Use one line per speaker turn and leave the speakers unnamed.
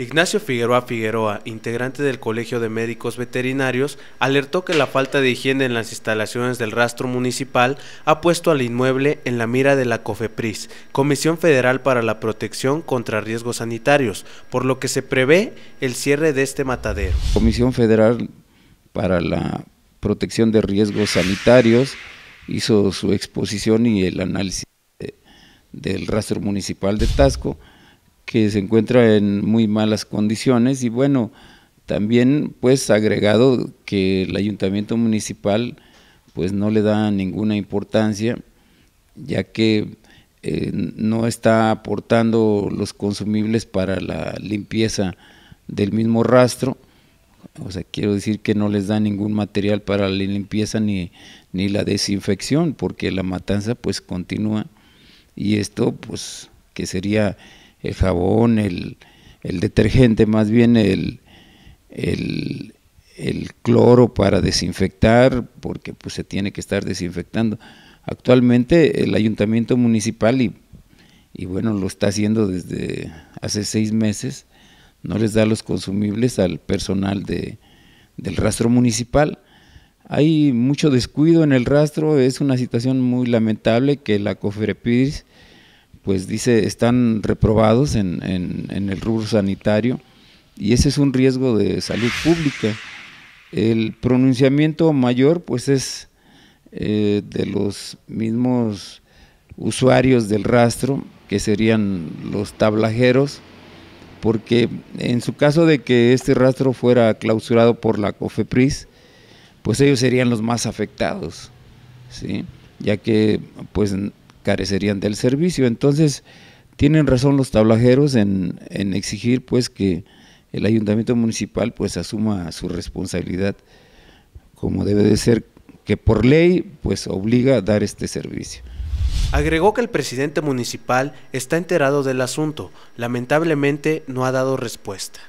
Ignacio Figueroa Figueroa, integrante del Colegio de Médicos Veterinarios, alertó que la falta de higiene en las instalaciones del rastro municipal ha puesto al inmueble en la mira de la COFEPRIS, Comisión Federal para la Protección contra Riesgos Sanitarios, por lo que se prevé el cierre de este matadero.
Comisión Federal para la Protección de Riesgos Sanitarios hizo su exposición y el análisis del rastro municipal de Tasco que se encuentra en muy malas condiciones y bueno, también pues agregado que el ayuntamiento municipal pues no le da ninguna importancia ya que eh, no está aportando los consumibles para la limpieza del mismo rastro, o sea, quiero decir que no les da ningún material para la limpieza ni, ni la desinfección, porque la matanza pues continúa y esto pues que sería el jabón, el, detergente, más bien el, cloro para desinfectar, porque pues se tiene que estar desinfectando. Actualmente el ayuntamiento municipal, y, y bueno, lo está haciendo desde hace seis meses, no les da los consumibles al personal del rastro municipal. Hay mucho descuido en el rastro, es una situación muy lamentable que la COFREPIDIS pues dice, están reprobados en, el rubro sanitario y ese es un riesgo de salud pública. El pronunciamiento mayor pues es eh, de los mismos usuarios del rastro, que serían los tablajeros, porque en su caso de que este rastro fuera clausurado por la COFEPRIS, pues ellos serían los más afectados, ¿sí? ya que pues carecerían del servicio. Entonces, tienen razón los tablajeros en, exigir pues que el ayuntamiento municipal pues asuma su responsabilidad como debe de ser, que por ley pues obliga a dar este servicio.
Agregó que el presidente municipal está enterado del asunto, lamentablemente no ha dado respuesta.